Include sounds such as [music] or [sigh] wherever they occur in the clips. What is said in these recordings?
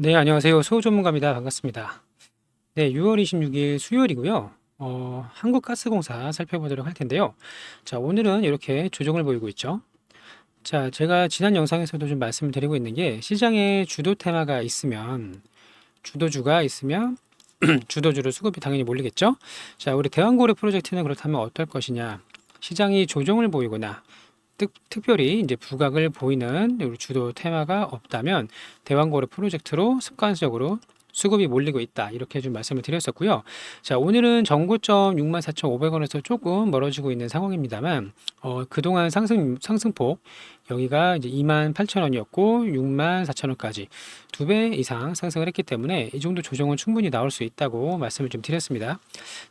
네, 안녕하세요. 소호 전문가입니다. 반갑습니다. 네, 6월 26일 수요일이고요. 어, 한국가스공사 살펴보도록 할 텐데요. 자, 오늘은 이렇게 조정을 보이고 있죠. 자, 제가 지난 영상에서도 좀 말씀을 드리고 있는 게 시장에 주도 테마가 있으면 주도주가 있으면 [clears throat] 주도주로 수급이 당연히 몰리겠죠. 자, 우리 대왕고래 프로젝트는 그렇다면 어떨 것이냐? 시장이 조정을 보이거나 특, 특별히 이제 부각을 보이는 주도 테마가 없다면 대왕고래 프로젝트로 습관적으로 수급이 몰리고 있다. 이렇게 좀 말씀을 드렸었고요. 자, 오늘은 전고점 64,500원에서 조금 멀어지고 있는 상황입니다만 어, 그동안 상승 상승폭 여기가 이제 28,000원이었고 64,000원까지 두 배 이상 상승을 했기 때문에 이 정도 조정은 충분히 나올 수 있다고 말씀을 좀 드렸습니다.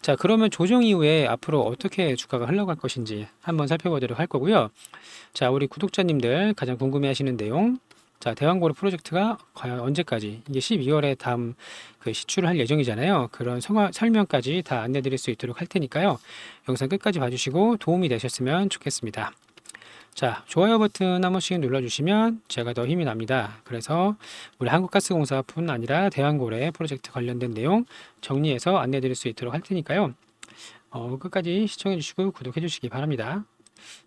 자, 그러면 조정 이후에 앞으로 어떻게 주가가 흘러갈 것인지 한번 살펴보도록 할 거고요. 자, 우리 구독자님들 가장 궁금해 하시는 내용 자, 대왕고래 프로젝트가 과연 언제까지 이게 12월에 다음 그시출를할 예정이잖아요. 그런 성화, 설명까지 다 안내 드릴 수 있도록 할 테니까요. 영상 끝까지 봐주시고 도움이 되셨으면 좋겠습니다. 자, 좋아요 버튼 한 번씩 눌러주시면 제가 더 힘이 납니다. 그래서 우리 한국가스공사뿐 아니라 대왕고래 프로젝트 관련된 내용 정리해서 안내 드릴 수 있도록 할 테니까요. 어, 끝까지 시청해 주시고 구독해 주시기 바랍니다.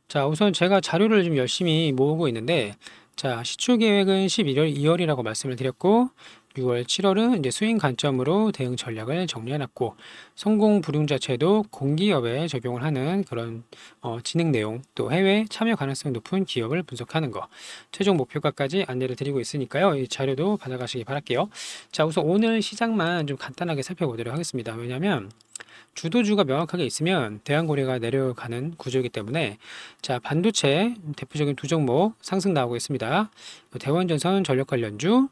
자, 우선 제가 자료를 좀 열심히 모으고 있는데 자, 시추 계획은 11월 2월이라고 말씀을 드렸고 6월 7월은 이제 수익 관점으로 대응 전략을 정리해놨고 성공 불용자체도 공기업에 적용을 하는 그런 어, 진행 내용 또 해외 참여 가능성 높은 기업을 분석하는 것 최종 목표가까지 안내를 드리고 있으니까요 이 자료도 받아가시기 바랄게요 자 우선 오늘 시장만 좀 간단하게 살펴보도록 하겠습니다 왜냐하면 주도주가 명확하게 있으면 대안고리가 내려가는 구조이기 때문에 자 반도체 대표적인 두 종목 상승 나오고 있습니다. 대원전선 전력 관련주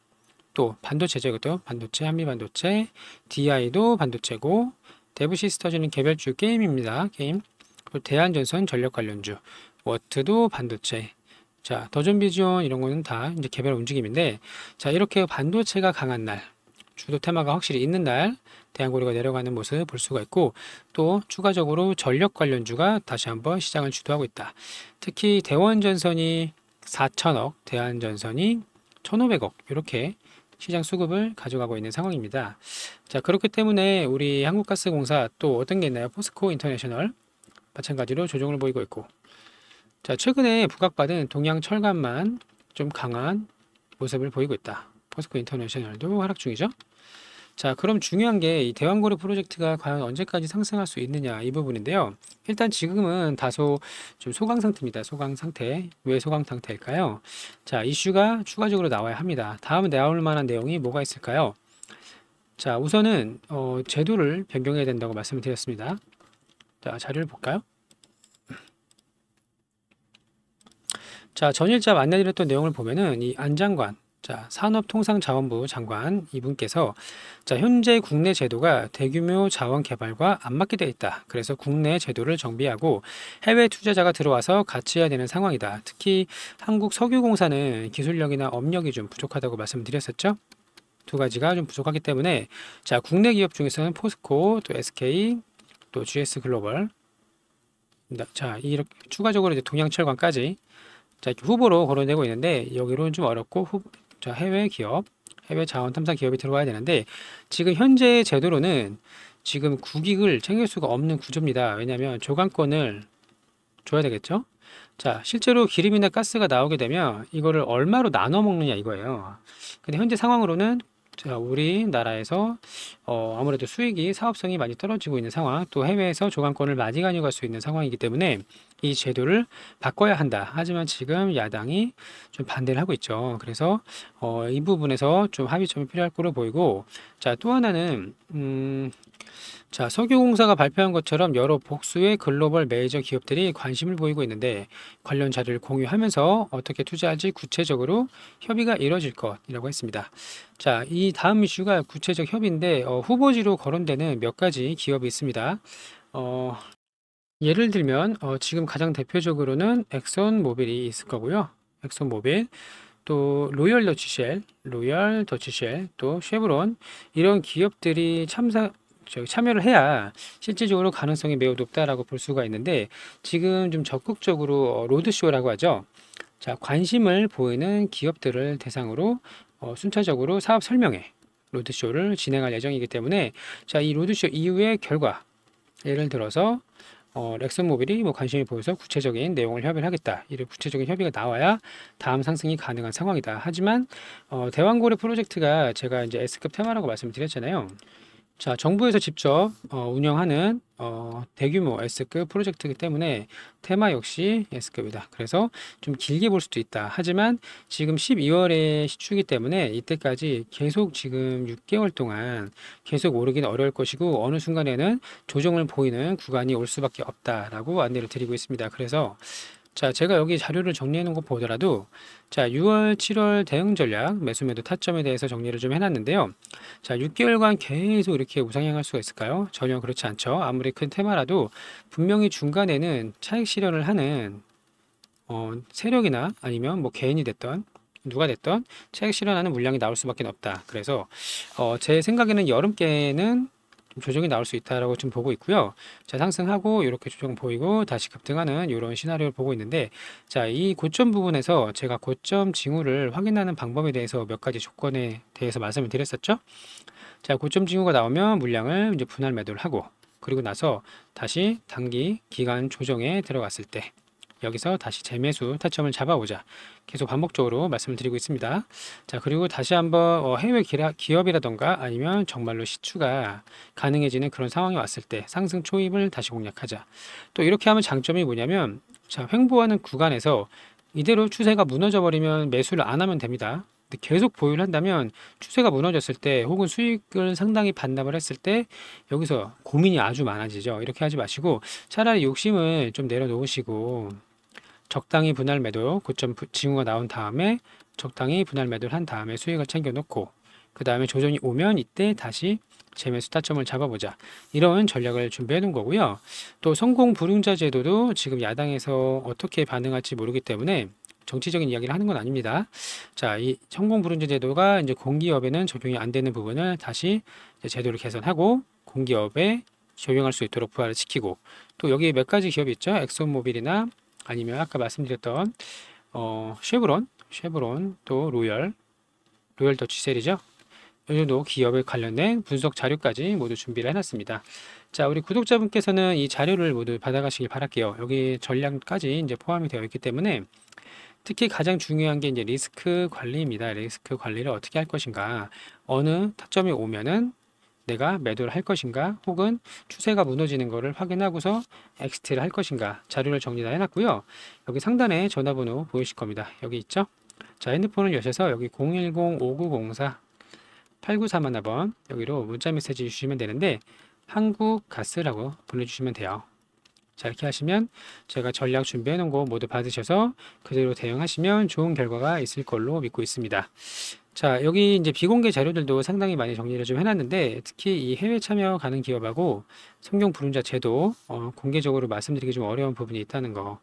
또 반도체죠. 이것도 반도체 한미반도체 DI도 반도체고 대부시스터즈는 개별주 게임입니다. 게임 그리고 대안전선 전력 관련주 워트도 반도체 자 더존비전 이런 거는 다 이제 개별 움직임인데 자 이렇게 반도체가 강한 날 주도 테마가 확실히 있는 날 대한고리가 내려가는 모습 을볼 수가 있고 또 추가적으로 전력 관련주가 다시 한번 시장을 주도하고 있다. 특히 대원전선이 4천억, 대한전선이 1,500억 이렇게 시장 수급을 가져가고 있는 상황입니다. 자 그렇기 때문에 우리 한국가스공사 또 어떤 게 있나요? 포스코 인터내셔널 마찬가지로 조정을 보이고 있고 자 최근에 부각받은 동양철간만 좀 강한 모습을 보이고 있다. 포스코 인터내셔널도 하락 중이죠. 자, 그럼 중요한 게 이 대왕거래 프로젝트가 과연 언제까지 상승할 수 있느냐 이 부분인데요. 일단 지금은 다소 좀 소강 상태입니다. 소강 상태. 왜 소강 상태일까요? 자, 이슈가 추가적으로 나와야 합니다. 다음 나올 만한 내용이 뭐가 있을까요? 자, 우선은 어, 제도를 변경해야 된다고 말씀을 드렸습니다. 자, 자료를 볼까요? 자, 전일자 만나드렸던 내용을 보면은 이 안장관 자, 산업통상자원부 장관 이분께서 자, 현재 국내 제도가 대규모 자원 개발과 안 맞게 되어 있다. 그래서 국내 제도를 정비하고 해외 투자자가 들어와서 같이 해야 되는 상황이다. 특히 한국 석유공사는 기술력이나 업력이 좀 부족하다고 말씀드렸었죠. 두 가지가 좀 부족하기 때문에 자, 국내 기업 중에서는 포스코, 또 SK, 또 GS 글로벌 네, 자, 이렇게 추가적으로 이제 동양철강까지 자, 후보로 거론되고 있는데 여기로는 좀 어렵고 후, 자, 해외 기업, 해외 자원 탐사 기업이 들어와야 되는데 지금 현재 제도로는 지금 국익을 챙길 수가 없는 구조입니다. 왜냐하면 조감권을 줘야 되겠죠? 자, 실제로 기름이나 가스가 나오게 되면 이거를 얼마로 나눠 먹느냐 이거예요. 근데 현재 상황으로는 우리나라에서 어 아무래도 수익이 사업성이 많이 떨어지고 있는 상황 또 해외에서 조감권을 많이 가져갈 수 있는 상황이기 때문에 이 제도를 바꿔야 한다 하지만 지금 야당이 좀 반대를 하고 있죠 그래서 어이 부분에서 좀 합의점이 필요할 거로 보이고 자또 하나는 음 자, 석유공사가 발표한 것처럼 여러 복수의 글로벌 메이저 기업들이 관심을 보이고 있는데 관련 자료를 공유하면서 어떻게 투자할지 구체적으로 협의가 이뤄질 것이라고 했습니다. 자, 이 다음 이슈가 구체적 협의인데 어, 후보지로 거론되는 몇 가지 기업이 있습니다. 어, 예를 들면 어, 지금 가장 대표적으로는 엑손모빌이 있을 거고요. 엑손모빌 또 로열 더치쉘, 로열 더치쉘, 또 쉐브론 이런 기업들이 참사 참여를 해야 실질적으로 가능성이 매우 높다라고 볼 수가 있는데 지금 좀 적극적으로 어, 로드쇼라고 하죠. 자, 관심을 보이는 기업들을 대상으로 어, 순차적으로 사업 설명회 로드쇼를 진행할 예정이기 때문에 자, 이 로드쇼 이후의 결과 예를 들어서 어, 렉슨모빌이 뭐관심을 보여서 구체적인 내용을 협의를 하겠다. 이런 구체적인 협의가 나와야 다음 상승이 가능한 상황이다. 하지만 어, 대왕고래 프로젝트가 제가 이제 S급 테마라고 말씀드렸잖아요. 을 자, 정부에서 직접 어, 운영하는 어, 대규모 S급 프로젝트이기 때문에 테마 역시 S급이다. 그래서 좀 길게 볼 수도 있다. 하지만 지금 12월에 시추기 때문에 이때까지 계속 지금 6개월 동안 계속 오르긴 어려울 것이고 어느 순간에는 조정을 보이는 구간이 올 수밖에 없다라고 안내를 드리고 있습니다. 그래서 자, 제가 여기 자료를 정리해 놓은 거 보더라도 자, 6월, 7월 대응 전략, 매수 매도 타점에 대해서 정리를 좀 해놨는데요. 자, 6개월간 계속 이렇게 우상향할 수가 있을까요? 전혀 그렇지 않죠. 아무리 큰 테마라도 분명히 중간에는 차익 실현을 하는 어, 세력이나 아니면 뭐 개인이 됐던 누가 됐던 차익 실현하는 물량이 나올 수밖에 없다. 그래서 어, 제 생각에는 여름께는 좀 조정이 나올 수 있다라고 지 보고 있고요. 자, 상승하고 이렇게 조정 보이고 다시 급등하는 이런 시나리오를 보고 있는데 자, 이 고점 부분에서 제가 고점 징후를 확인하는 방법에 대해서 몇 가지 조건에 대해서 말씀을 드렸었죠. 자, 고점 징후가 나오면 물량을 이제 분할 매도를 하고 그리고 나서 다시 단기 기간 조정에 들어갔을 때 여기서 다시 재매수 타점을 잡아오자 계속 반복적으로 말씀을 드리고 있습니다. 자 그리고 다시 한번 어, 해외 기업이라던가 아니면 정말로 시추가 가능해지는 그런 상황이 왔을 때 상승 초입을 다시 공략하자 또 이렇게 하면 장점이 뭐냐면 자 횡보하는 구간에서 이대로 추세가 무너져 버리면 매수를 안 하면 됩니다. 계속 보유를 한다면 추세가 무너졌을 때 혹은 수익을 상당히 반납을 했을 때 여기서 고민이 아주 많아지죠. 이렇게 하지 마시고 차라리 욕심을 좀 내려놓으시고 적당히 분할 매도 고점 징후가 나온 다음에 적당히 분할 매도를 한 다음에 수익을 챙겨놓고 그 다음에 조정이 오면 이때 다시 재매수 타점을 잡아보자 이런 전략을 준비해 놓은 거고요 또 성공 불응자 제도도 지금 야당에서 어떻게 반응할지 모르기 때문에 정치적인 이야기를 하는 건 아닙니다. 자, 이 성공 불응자 제도가 이제 공기업에는 적용이 안 되는 부분을 다시 제도를 개선하고 공기업에 적용할 수 있도록 부활을 시키고 또 여기 몇 가지 기업이 있죠. 엑소모빌이나 아니면 아까 말씀드렸던 어, 쉐브론, 쉐브론 또 로열, 로열 더치셀이죠. 이 정도 기업에 관련된 분석 자료까지 모두 준비를 해놨습니다. 자, 우리 구독자분께서는 이 자료를 모두 받아가시길 바랄게요. 여기 전략까지 이제 포함이 되어 있기 때문에 특히 가장 중요한 게 이제 리스크 관리입니다. 리스크 관리를 어떻게 할 것인가. 어느 타점이 오면은 내가 매도를 할 것인가 혹은 추세가 무너지는 것을 확인하고서 엑스트를 할 것인가 자료를 정리 다 해놨고요. 여기 상단에 전화번호 보이실 겁니다. 여기 있죠? 자 핸드폰을 여셔서 여기 010-5904 8931번 여기로 문자 메시지 주시면 되는데 한국가스라고 보내주시면 돼요. 자 이렇게 하시면 제가 전략 준비해 놓은 거 모두 받으셔서 그대로 대응하시면 좋은 결과가 있을 걸로 믿고 있습니다. 자 여기 이제 비공개 자료들도 상당히 많이 정리를 좀 해놨는데 특히 이 해외 참여 가능 기업하고 성경 부운자체도 어, 공개적으로 말씀드리기 좀 어려운 부분이 있다는 거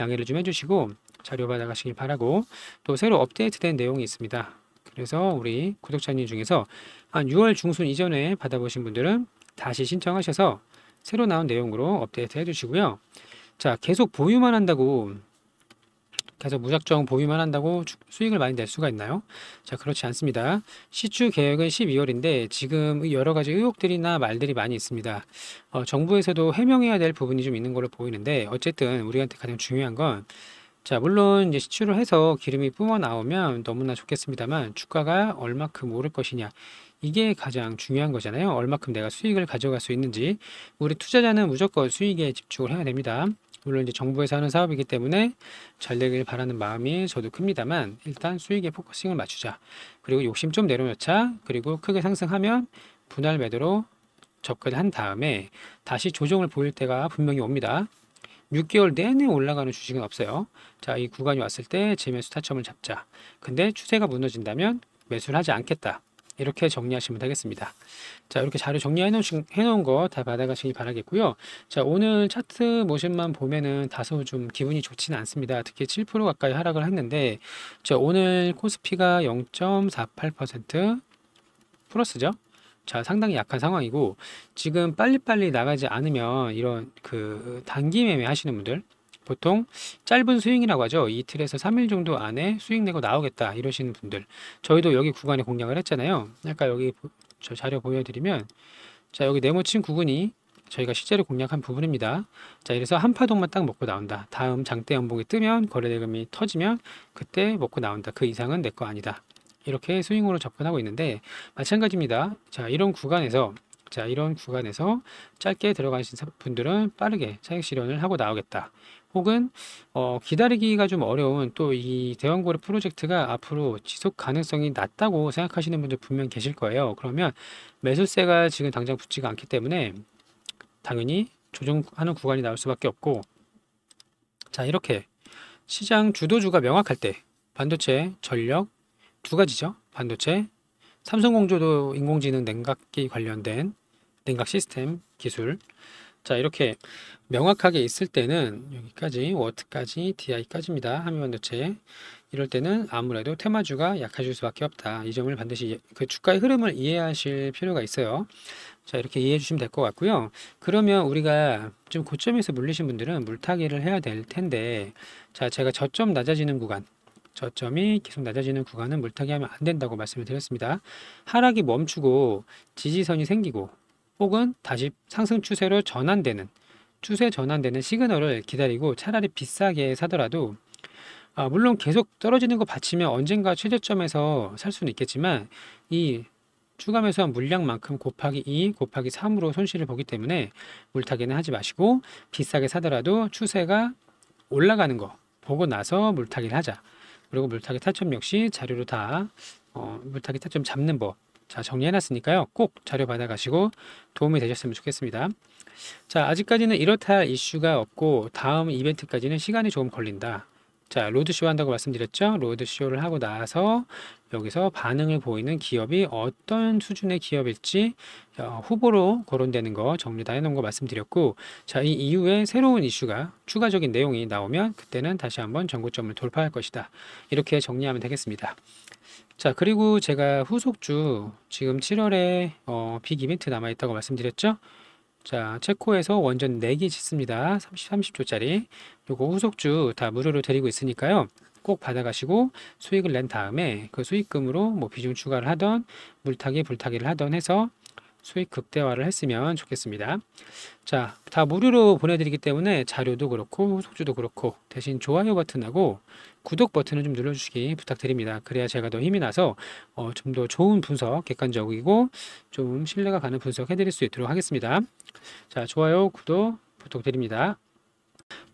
양해를 좀 해주시고 자료 받아가시길 바라고 또 새로 업데이트된 내용이 있습니다. 그래서 우리 구독자님 중에서 한 6월 중순 이전에 받아보신 분들은 다시 신청하셔서 새로 나온 내용으로 업데이트 해주시고요. 자, 계속 보유만 한다고 계속 무작정 보유만 한다고 수익을 많이 낼 수가 있나요? 자, 그렇지 않습니다. 시추 계획은 12월인데 지금 여러 가지 의혹들이나 말들이 많이 있습니다. 어, 정부에서도 해명해야 될 부분이 좀 있는 걸로 보이는데 어쨌든 우리한테 가장 중요한 건 자, 물론 이제 시추를 해서 기름이 뿜어 나오면 너무나 좋겠습니다만 주가가 얼마큼 오를 것이냐. 이게 가장 중요한 거잖아요. 얼마큼 내가 수익을 가져갈 수 있는지. 우리 투자자는 무조건 수익에 집중을 해야 됩니다. 물론 이제 정부에서 하는 사업이기 때문에 잘 되길 바라는 마음이 저도 큽니다만 일단 수익에 포커싱을 맞추자. 그리고 욕심 좀 내려놓자. 그리고 크게 상승하면 분할 매도로 접근한 다음에 다시 조정을 보일 때가 분명히 옵니다. 6개월 내내 올라가는 주식은 없어요. 자, 이 구간이 왔을 때 재매수 타점을 잡자. 근데 추세가 무너진다면 매수를 하지 않겠다. 이렇게 정리하시면 되겠습니다. 자, 이렇게 자료 정리해 놓은 거 다 받아가시기 바라겠고요. 자, 오늘 차트 모션만 보면은 다소 좀 기분이 좋지는 않습니다. 특히 7% 가까이 하락을 했는데, 자, 오늘 코스피가 0.48% 플러스죠. 자, 상당히 약한 상황이고 지금 빨리빨리 나가지 않으면 이런 그 단기 매매 하시는 분들 보통 짧은 수익이라고 하죠. 이틀에서 3일 정도 안에 수익 내고 나오겠다 이러시는 분들 저희도 여기 구간에 공략을 했잖아요. 아까 여기 저 자료 보여드리면 자 여기 네모친 구근이 저희가 실제로 공략한 부분입니다. 자 이래서 한 파동만 딱 먹고 나온다. 다음 장대 연봉이 뜨면 거래대금이 터지면 그때 먹고 나온다. 그 이상은 내 거 아니다. 이렇게 스윙으로 접근하고 있는데 마찬가지입니다. 자 이런 구간에서 자 이런 구간에서 짧게 들어가신 분들은 빠르게 차익 실현을 하고 나오겠다. 혹은 어, 기다리기가 좀 어려운 또 이 대왕고래 프로젝트가 앞으로 지속 가능성이 낮다고 생각하시는 분들 분명 계실 거예요. 그러면 매수세가 지금 당장 붙지가 않기 때문에 당연히 조정하는 구간이 나올 수밖에 없고 자 이렇게 시장 주도주가 명확할 때 반도체, 전력, 두 가지죠. 반도체, 삼성공조도 인공지능 냉각기 관련된 냉각 시스템 기술. 자 이렇게 명확하게 있을 때는 여기까지 워트까지 DI까지입니다. 한미반도체 이럴 때는 아무래도 테마주가 약해질 수밖에 없다. 이 점을 반드시 그 주가의 흐름을 이해하실 필요가 있어요. 자 이렇게 이해해 주시면 될 것 같고요. 그러면 우리가 지금 고점에서 물리신 분들은 물타기를 해야 될 텐데 자 제가 저점 낮아지는 구간 저점이 계속 낮아지는 구간은 물타기 하면 안 된다고 말씀을 드렸습니다. 하락이 멈추고 지지선이 생기고 혹은 다시 상승 추세로 전환되는 추세 전환되는 시그널을 기다리고 차라리 비싸게 사더라도 아, 물론 계속 떨어지는 거 받치면 언젠가 최저점에서 살 수는 있겠지만 이 추가 매수한 물량만큼 곱하기 2 곱하기 3으로 손실을 보기 때문에 물타기는 하지 마시고 비싸게 사더라도 추세가 올라가는 거 보고 나서 물타기를 하자. 그리고 물타기 타점 역시 자료로 다 어, 물타기 타점 잡는 법. 자, 정리해놨으니까요. 꼭 자료 받아가시고 도움이 되셨으면 좋겠습니다. 자, 아직까지는 이렇다 이슈가 없고 다음 이벤트까지는 시간이 조금 걸린다. 자, 로드쇼 한다고 말씀드렸죠? 로드쇼를 하고 나서 여기서 반응을 보이는 기업이 어떤 수준의 기업일지 어, 후보로 거론되는 거 정리 다 해놓은 거 말씀드렸고 자, 이 이후에 새로운 이슈가 추가적인 내용이 나오면 그때는 다시 한번 전고점을 돌파할 것이다. 이렇게 정리하면 되겠습니다. 자, 그리고 제가 후속주 지금 7월에 어, 빅 이벤트 남아있다고 말씀드렸죠? 자, 체코에서 원전 4개 짓습니다. 30, 30조짜리. 요거 후속주 다 무료로 드리고 있으니까요. 꼭 받아가시고 수익을 낸 다음에 그 수익금으로 뭐 비중 추가를 하던 물타기, 불타기를 하던 해서 수익 극대화를 했으면 좋겠습니다. 자, 다 무료로 보내드리기 때문에 자료도 그렇고 후속주도 그렇고 대신 좋아요 버튼하고 구독 버튼을 좀 눌러주시기 부탁드립니다. 그래야 제가 더 힘이 나서 어, 좀더 좋은 분석, 객관적이고 좀 신뢰가 가는 분석 해드릴 수 있도록 하겠습니다. 자, 좋아요, 구독 부탁드립니다.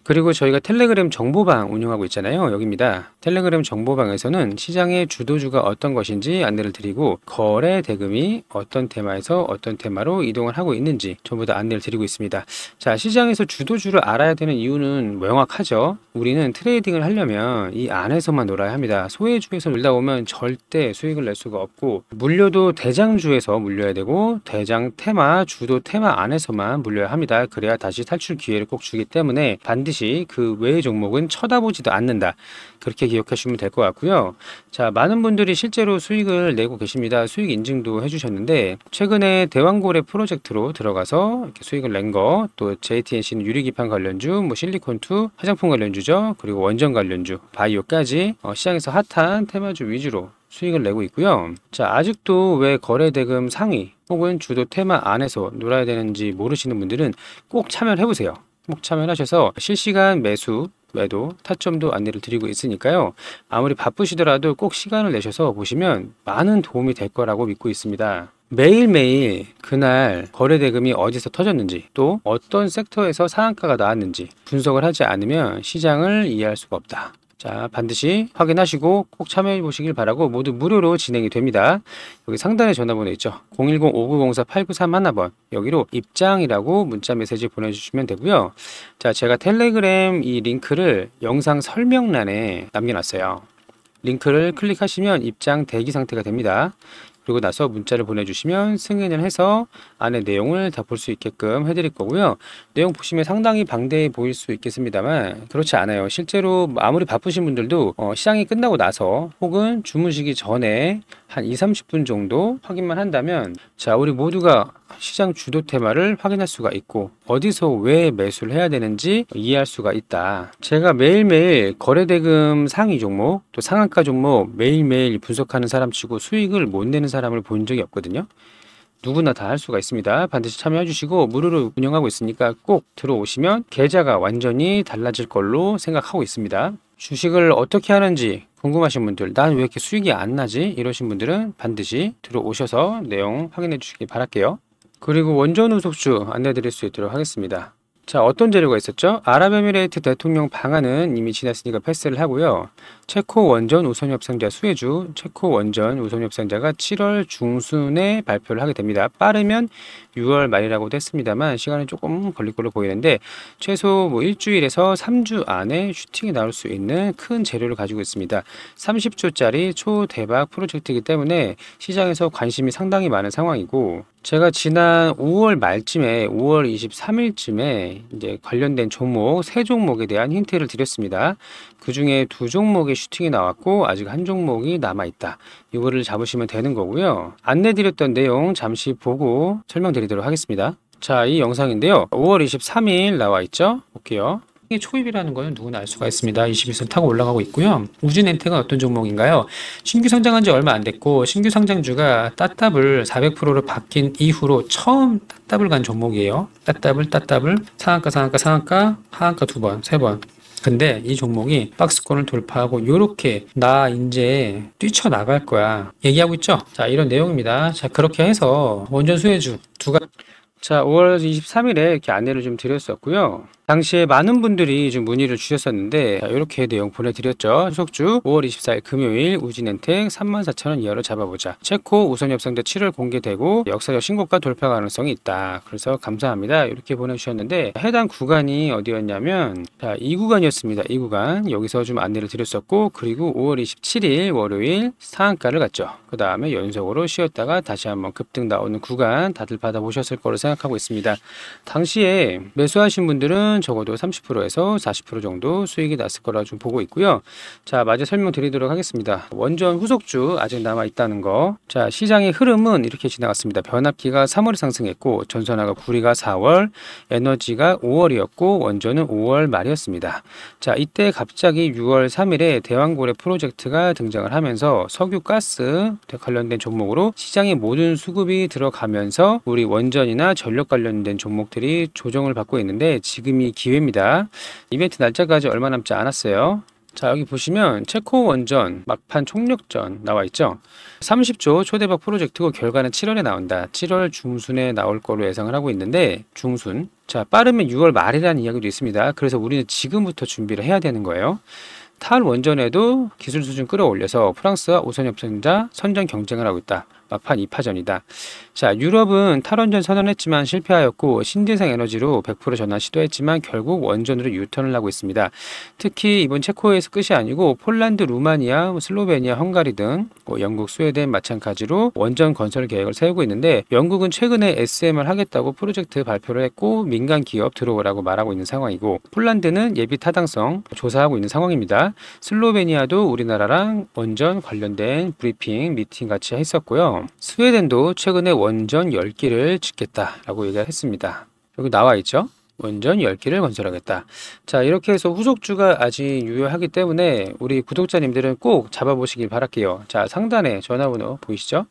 그리고 저희가 텔레그램 정보방 운영하고 있잖아요. 여기입니다. 텔레그램 정보방에서는 시장의 주도주가 어떤 것인지 안내를 드리고 거래 대금이 어떤 테마에서 어떤 테마로 이동을 하고 있는지 전부 다 안내를 드리고 있습니다. 자, 시장에서 주도주를 알아야 되는 이유는 명확하죠. 우리는 트레이딩을 하려면 이 안에서만 놀아야 합니다. 소외주에서 놀다 보면 절대 수익을 낼 수가 없고 물려도 대장주에서 물려야 되고 대장 테마, 주도 테마 안에서만 물려야 합니다. 그래야 다시 탈출 기회를 꼭 주기 때문에 반대 반드시 그 외의 종목은 쳐다보지도 않는다. 그렇게 기억하시면 될 것 같고요. 자, 많은 분들이 실제로 수익을 내고 계십니다. 수익 인증도 해주셨는데 최근에 대왕고래 프로젝트로 들어가서 수익을 낸 거, 또 JTNC는 유리기판 관련주, 뭐 실리콘투, 화장품 관련주죠. 그리고 원전 관련주, 바이오까지 어, 시장에서 핫한 테마주 위주로 수익을 내고 있고요. 자, 아직도 왜 거래 대금 상위 혹은 주도 테마 안에서 놀아야 되는지 모르시는 분들은 꼭 참여를 해보세요. 꼭 참여하셔서 실시간 매수 매도 타점도 안내를 드리고 있으니까요. 아무리 바쁘시더라도 꼭 시간을 내셔서 보시면 많은 도움이 될 거라고 믿고 있습니다. 매일매일 그날 거래 대금이 어디서 터졌는지 또 어떤 섹터에서 상한가가 나왔는지 분석을 하지 않으면 시장을 이해할 수가 없다. 자, 반드시 확인하시고 꼭 참여해 보시길 바라고 모두 무료로 진행이 됩니다. 여기 상단에 전화번호 있죠. 010-5904-8931번 여기로 입장이라고 문자 메시지 보내주시면 되고요. 자, 제가 텔레그램 이 링크를 영상 설명란에 남겨놨어요. 링크를 클릭하시면 입장 대기 상태가 됩니다. 그리고 나서 문자를 보내주시면 승인을 해서 안에 내용을 다 볼 수 있게끔 해드릴 거고요. 내용 보시면 상당히 방대해 보일 수 있겠습니다만 그렇지 않아요. 실제로 아무리 바쁘신 분들도 어, 시장이 끝나고 나서 혹은 주무시기 전에 한 2, 30분 정도 확인만 한다면 자 우리 모두가 시장 주도 테마를 확인할 수가 있고 어디서 왜 매수를 해야 되는지 이해할 수가 있다. 제가 매일매일 거래대금 상위 종목 또 상한가 종목 매일매일 분석하는 사람치고 수익을 못 내는 사람을 본 적이 없거든요. 누구나 다 할 수가 있습니다. 반드시 참여해 주시고 무료로 운영하고 있으니까 꼭 들어오시면 계좌가 완전히 달라질 걸로 생각하고 있습니다. 주식을 어떻게 하는지 궁금하신 분들 난 왜 이렇게 수익이 안 나지 이러신 분들은 반드시 들어오셔서 내용 확인해 주시기 바랄게요. 그리고 원전 후속주 안내드릴 수 있도록 하겠습니다. 자, 어떤 재료가 있었죠? 아랍에미레이트 대통령 방안은 이미 지났으니까 패스를 하고요. 체코 원전 우선 협상자 수혜주, 체코 원전 우선 협상자가 7월 중순에 발표를 하게 됩니다. 빠르면 6월 말이라고도 했습니다만 시간이 조금 걸릴 걸로 보이는데 최소 뭐 일주일에서 3주 안에 슈팅이 나올 수 있는 큰 재료를 가지고 있습니다. 30초짜리 초대박 프로젝트이기 때문에 시장에서 관심이 상당히 많은 상황이고 제가 지난 5월 말쯤에 5월 23일쯤에 이제 관련된 종목 세 종목에 대한 힌트를 드렸습니다. 그 중에 두 종목의 슈팅이 나왔고 아직 한 종목이 남아 있다. 이거를 잡으시면 되는 거고요. 안내드렸던 내용 잠시 보고 설명드리도록 하겠습니다. 자, 이 영상인데요. 5월 23일 나와 있죠? 볼게요. 상위 초입이라는 거는 누구나 알 수가 있습니다. 21선 타고 올라가고 있고요. 우진엔테가 어떤 종목인가요? 신규 상장한 지 얼마 안 됐고 신규 상장주가 따따블 400%로 바뀐 이후로 처음 따따블 간 종목이에요. 따따블 따따블 상한가 상한가 상한가 하한가 두 번, 세 번. 근데 이 종목이 박스권을 돌파하고 이렇게 나 이제 뛰쳐나갈 거야 얘기하고 있죠 자 이런 내용입니다 자 그렇게 해서 원전 수혜주 두가자 5월 23일에 이렇게 안내를 좀 드렸었고요 당시에 많은 분들이 좀 문의를 주셨었는데 이렇게 내용 보내드렸죠. 속주 5월 24일 금요일 우진엔텍 34,000원 이하로 잡아보자. 체코 우선 협상자 7월 공개되고 역사적 신고가 돌파 가능성이 있다. 그래서 감사합니다. 이렇게 보내주셨는데 해당 구간이 어디였냐면 자, 이 구간이었습니다. 이 구간 여기서 좀 안내를 드렸었고 그리고 5월 27일 월요일 상한가를 갔죠. 그 다음에 연속으로 쉬었다가 다시 한번 급등 나오는 구간 다들 받아보셨을 거로 생각하고 있습니다. 당시에 매수하신 분들은 하면 적어도 30%에서 40% 정도 수익이 났을 거라 좀 보고 있고요. 자, 마저 설명드리도록 하겠습니다. 원전 후속주 아직 남아 있다는 거. 자, 시장의 흐름은 이렇게 지나갔습니다. 변압기가 3월에 상승했고 전선화가 구리가 4월, 에너지가 5월이었고 원전은 5월 말이었습니다. 자, 이때 갑자기 6월 3일에 대왕고래 프로젝트가 등장을 하면서 석유 가스 관련된 종목으로 시장의 모든 수급이 들어가면서 우리 원전이나 전력 관련된 종목들이 조정을 받고 있는데 지금이 기회입니다. 이벤트 날짜까지 얼마 남지 않았어요. 자 여기 보시면 체코 원전 막판 총력전 나와 있죠 30조 초대박 프로젝트고 결과는 7월에 나온다 7월 중순에 나올 걸로 예상을 하고 있는데 중순 자 빠르면 6월 말이라는 이야기도 있습니다 그래서 우리는 지금부터 준비를 해야 되는 거예요 탈 원전에도 기술 수준 끌어올려서 프랑스와 우선 협상자 선전 경쟁을 하고 있다 막판 2파전이다. 자, 유럽은 탈원전 선언했지만 실패하였고 신재생 에너지로 100% 전환 시도했지만 결국 원전으로 유턴을 하고 있습니다. 특히 이번 체코에서 끝이 아니고 폴란드, 루마니아, 슬로베니아, 헝가리 등 뭐 영국, 스웨덴 마찬가지로 원전 건설 계획을 세우고 있는데 영국은 최근에 SM을 하겠다고 프로젝트 발표를 했고 민간 기업 들어오라고 말하고 있는 상황이고 폴란드는 예비 타당성 조사하고 있는 상황입니다. 슬로베니아도 우리나라랑 원전 관련된 브리핑 미팅 같이 했었고요. 스웨덴도 최근에 원전 10기를 짓겠다라고 얘기를 했습니다. 여기 나와 있죠? 원전 10기를 건설하겠다. 자, 이렇게 해서 후속주가 아직 유효하기 때문에 우리 구독자님들은 꼭 잡아보시길 바랄게요. 자, 상단에 전화번호 보이시죠?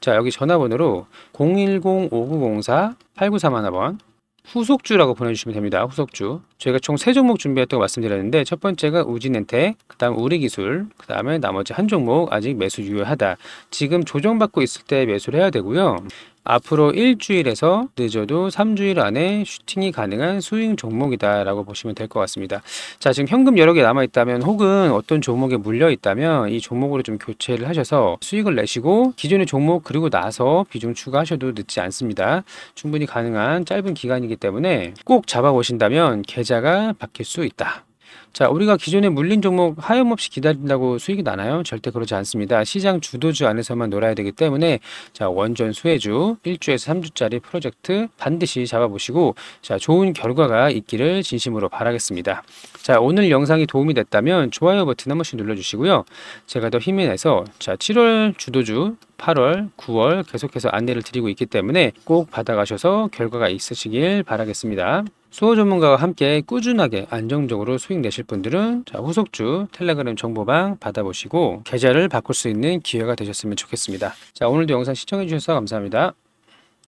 자, 여기 전화번호로 010-5904-8931번 후속주라고 보내주시면 됩니다. 후속주. 저희가 총 세 종목 준비했다고 말씀드렸는데 첫 번째가 우진엔텍, 그 다음 우리기술, 그 다음에 나머지 한 종목 아직 매수 유효하다. 지금 조정받고 있을 때 매수를 해야 되고요. 앞으로 일주일에서 늦어도 3주일 안에 슈팅이 가능한 스윙 종목이다라고 보시면 될 것 같습니다. 자, 지금 현금 여러 개 남아 있다면 혹은 어떤 종목에 물려 있다면 이 종목으로 좀 교체를 하셔서 수익을 내시고 기존의 종목 그리고 나서 비중 추가하셔도 늦지 않습니다. 충분히 가능한 짧은 기간이기 때문에 꼭 잡아 보신다면 계좌가 바뀔 수 있다. 자, 우리가 기존에 물린 종목 하염없이 기다린다고 수익이 나나요? 절대 그러지 않습니다. 시장 주도주 안에서만 놀아야 되기 때문에 자, 원전 수혜주 1주에서 3주짜리 프로젝트 반드시 잡아보시고 자, 좋은 결과가 있기를 진심으로 바라겠습니다. 자, 오늘 영상이 도움이 됐다면 좋아요 버튼 한 번씩 눌러주시고요. 제가 더 힘이 내서 자, 7월 주도주 8월, 9월 계속해서 안내를 드리고 있기 때문에 꼭 받아가셔서 결과가 있으시길 바라겠습니다. 수호 전문가와 함께 꾸준하게 안정적으로 수익 내실 분들은 자, 후속주 텔레그램 정보방 받아보시고 계좌를 바꿀 수 있는 기회가 되셨으면 좋겠습니다. 자, 오늘도 영상 시청해주셔서 감사합니다.